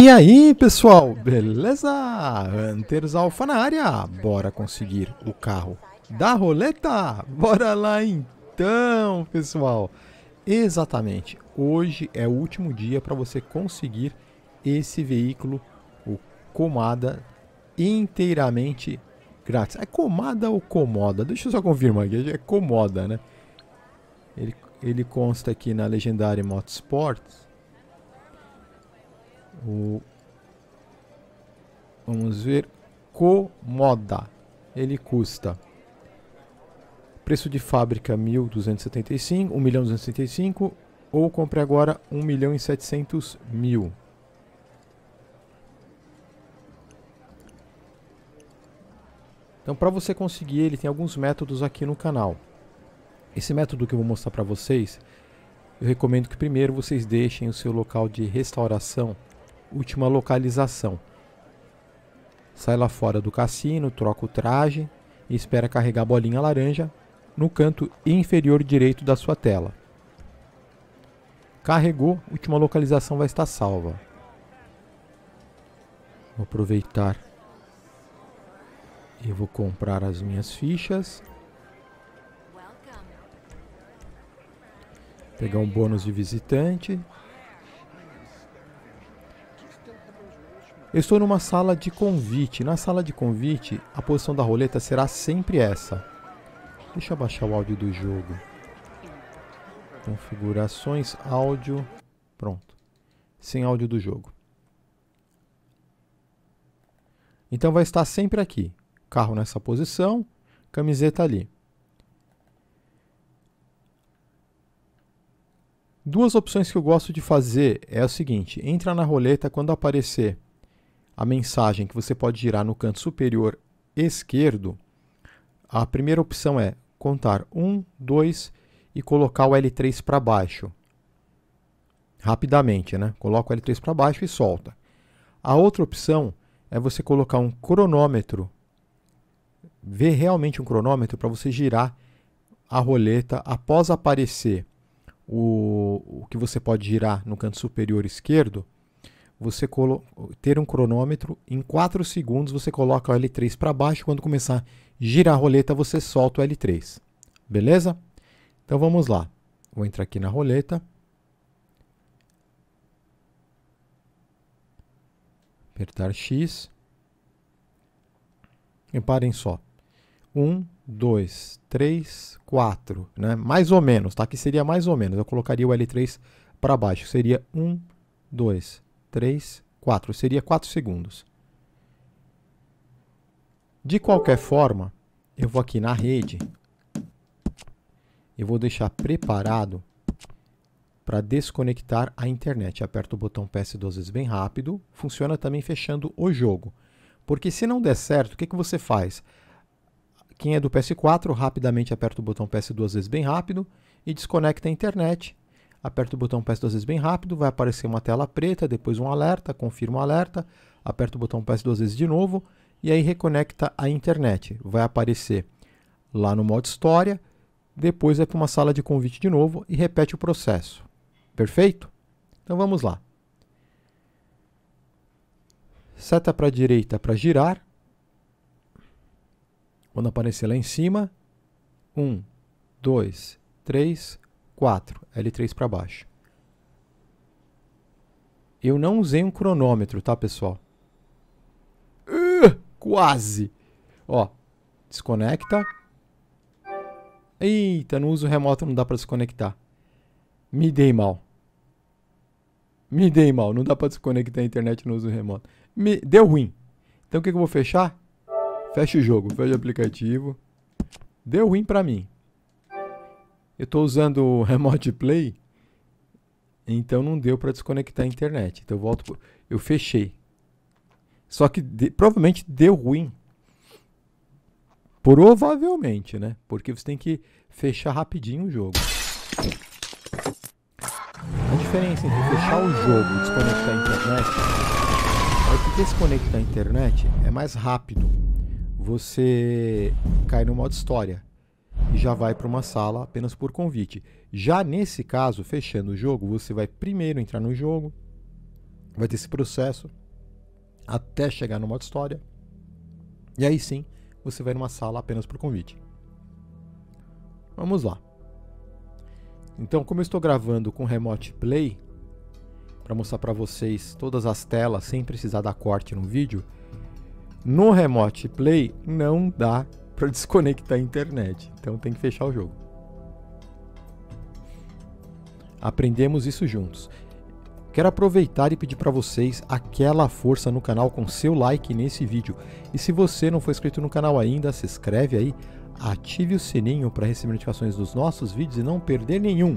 E aí, pessoal, beleza? Hunters Alpha na área. Bora conseguir o carro da roleta? Bora lá então, pessoal. Exatamente. Hoje é o último dia para você conseguir esse veículo, o Comada, inteiramente grátis. É Comada ou Comoda? Deixa eu só confirmar aqui. É Comoda, né? Ele, ele consta aqui na Legendária Motorsports o, vamos ver. Comoda. Ele custa. Preço de fábrica 1.275, 1.275 ou compre agora 1 milhão e 700 mil. Então, para você conseguir ele, tem alguns métodos aqui no canal. Esse método que eu vou mostrar para vocês, eu recomendo que primeiro vocês deixem o seu local de restauração última localização. Sai lá fora do cassino, troca o traje e espera carregar a bolinha laranja no canto inferior direito da sua tela. Carregou, última localização vai estar salva. Vou aproveitar e vou comprar as minhas fichas. Pegar um bônus de visitante. Eu estou numa sala de convite. Na sala de convite, a posição da roleta será sempre essa. Deixa eu baixar o áudio do jogo. Configurações, áudio. Pronto. Sem áudio do jogo. Então vai estar sempre aqui. Carro nessa posição, camiseta ali. Duas opções que eu gosto de fazer é o seguinte: entra na roleta quando aparecer a mensagem que você pode girar no canto superior esquerdo, a primeira opção é contar 1, 2 e colocar o L3 para baixo. Rapidamente, né? Coloca o L3 para baixo e solta. A outra opção é você colocar um cronômetro, ver realmente um cronômetro para você girar a roleta após aparecer o, o que você pode girar no canto superior esquerdo você ter um cronômetro, em 4 segundos você coloca o L3 para baixo, quando começar a girar a roleta você solta o L3. Beleza? Então vamos lá. Vou entrar aqui na roleta. Apertar X. Reparem só. 1, 2, 3, 4, Mais ou menos, tá? Aqui seria mais ou menos. Eu colocaria o L3 para baixo. Seria 1, 2, 3. 3, 4. Seria 4 segundos. De qualquer forma, eu vou aqui na rede. Eu vou deixar preparado para desconectar a internet. Aperto o botão PS2 vezes bem rápido. Funciona também fechando o jogo. Porque se não der certo, o que, que você faz? Quem é do PS4, rapidamente aperta o botão PS2 vezes bem rápido e desconecta a internet aperta o botão PES duas vezes bem rápido, vai aparecer uma tela preta, depois um alerta, confirma o alerta, aperta o botão PES duas vezes de novo e aí reconecta a internet. Vai aparecer lá no modo história, depois é para uma sala de convite de novo e repete o processo. Perfeito? Então vamos lá. Seta para a direita para girar. Quando aparecer lá em cima, 1, 2, 3, 4, L3 para baixo. Eu não usei um cronômetro, tá, pessoal? Uh, quase! Ó, desconecta. Eita, no uso remoto não dá para desconectar. Me dei mal. Me dei mal, não dá para desconectar a internet no uso remoto. Me deu ruim. Então o que, que eu vou fechar? Fecha o jogo, fecha o aplicativo. Deu ruim para mim. Eu estou usando o Remote Play, então não deu para desconectar a internet. Então eu volto, eu fechei. Só que de... provavelmente deu ruim. Provavelmente, né? Porque você tem que fechar rapidinho o jogo. A diferença entre fechar o jogo e desconectar a internet é que desconectar a internet é mais rápido. Você cai no modo história e já vai para uma sala apenas por convite. Já nesse caso, fechando o jogo, você vai primeiro entrar no jogo, vai ter esse processo até chegar no modo história. E aí sim, você vai numa sala apenas por convite. Vamos lá. Então, como eu estou gravando com Remote Play, para mostrar para vocês todas as telas sem precisar dar corte no vídeo, no Remote Play não dá para desconectar a internet. Então tem que fechar o jogo. Aprendemos isso juntos. Quero aproveitar e pedir para vocês aquela força no canal com seu like nesse vídeo. E se você não for inscrito no canal ainda, se inscreve aí, ative o sininho para receber notificações dos nossos vídeos e não perder nenhum.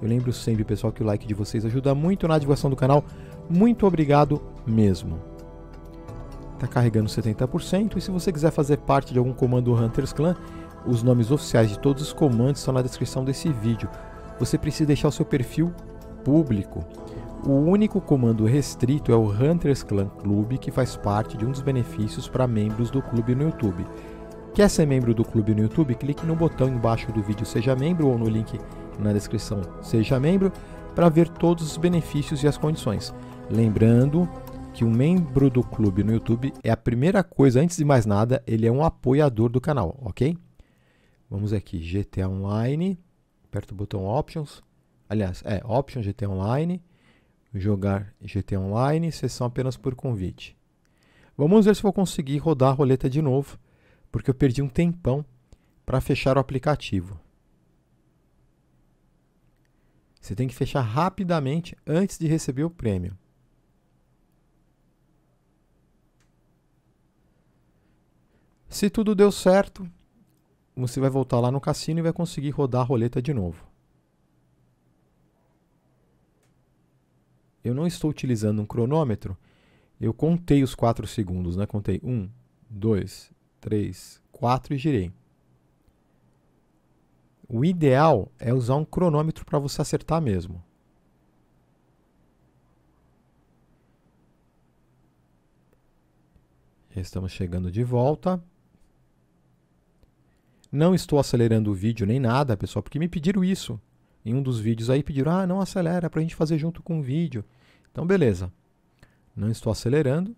Eu lembro sempre, pessoal, que o like de vocês ajuda muito na divulgação do canal. Muito obrigado mesmo está carregando 70%. E se você quiser fazer parte de algum comando Hunters Clan, os nomes oficiais de todos os comandos estão na descrição desse vídeo. Você precisa deixar o seu perfil público. O único comando restrito é o Hunters Clan Clube, que faz parte de um dos benefícios para membros do clube no YouTube. Quer ser membro do clube no YouTube? Clique no botão embaixo do vídeo Seja Membro ou no link na descrição Seja Membro para ver todos os benefícios e as condições. Lembrando que um membro do clube no YouTube é a primeira coisa, antes de mais nada, ele é um apoiador do canal, ok? Vamos aqui, GTA Online, aperta o botão Options, aliás, é, Options GTA Online, jogar GTA Online, sessão apenas por convite. Vamos ver se vou conseguir rodar a roleta de novo, porque eu perdi um tempão para fechar o aplicativo. Você tem que fechar rapidamente antes de receber o prêmio. Se tudo deu certo, você vai voltar lá no cassino e vai conseguir rodar a roleta de novo. Eu não estou utilizando um cronômetro. Eu contei os 4 segundos, né? Contei 1, 2, 3, 4 e girei. O ideal é usar um cronômetro para você acertar mesmo. estamos chegando de volta. Não estou acelerando o vídeo nem nada, pessoal, porque me pediram isso. Em um dos vídeos aí pediram, ah, não acelera, é para a gente fazer junto com o vídeo. Então, beleza. Não estou acelerando.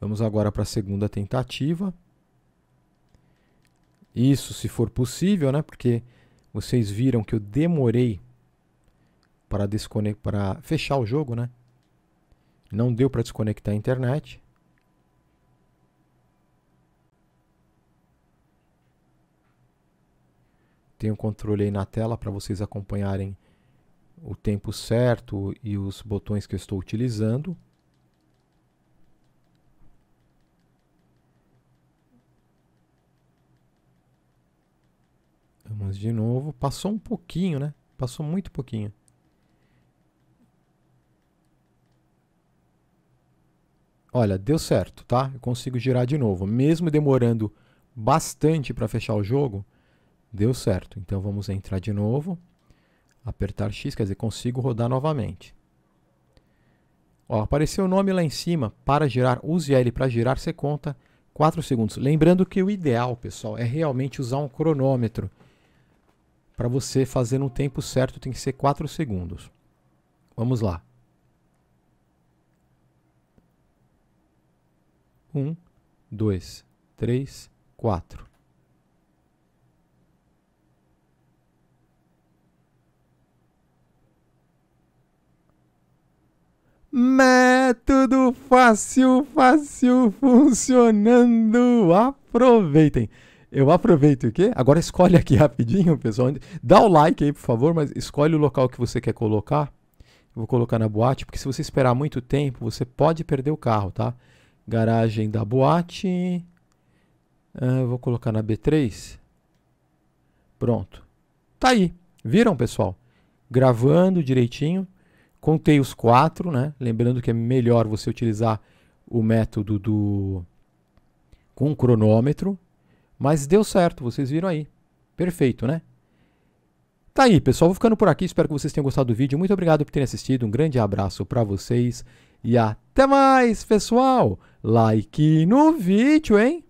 Vamos agora para a segunda tentativa. Isso, se for possível, né? Porque vocês viram que eu demorei para, desconectar, para fechar o jogo, né? Não deu para desconectar a internet. Tem o um controle aí na tela para vocês acompanharem o tempo certo e os botões que eu estou utilizando. Vamos de novo. Passou um pouquinho, né? Passou muito pouquinho. Olha, deu certo, tá? Eu consigo girar de novo. Mesmo demorando bastante para fechar o jogo, Deu certo. Então vamos entrar de novo. Apertar X, quer dizer, consigo rodar novamente. Ó, apareceu o nome lá em cima. Para girar, use L para girar, você conta 4 segundos. Lembrando que o ideal, pessoal, é realmente usar um cronômetro. Para você fazer no tempo certo, tem que ser 4 segundos. Vamos lá. 1, 2, 3, 4. Método fácil, fácil, funcionando. Aproveitem. Eu aproveito o quê? Agora escolhe aqui rapidinho, pessoal. Dá o like aí, por favor, mas escolhe o local que você quer colocar. Eu vou colocar na boate, porque se você esperar muito tempo, você pode perder o carro, tá? Garagem da boate. Ah, vou colocar na B3. Pronto. Tá aí. Viram, pessoal? Gravando direitinho. Contei os quatro, né? Lembrando que é melhor você utilizar o método do com cronômetro, mas deu certo, vocês viram aí. Perfeito, né? Tá aí, pessoal, vou ficando por aqui. Espero que vocês tenham gostado do vídeo. Muito obrigado por terem assistido. Um grande abraço para vocês e até mais, pessoal. Like no vídeo, hein?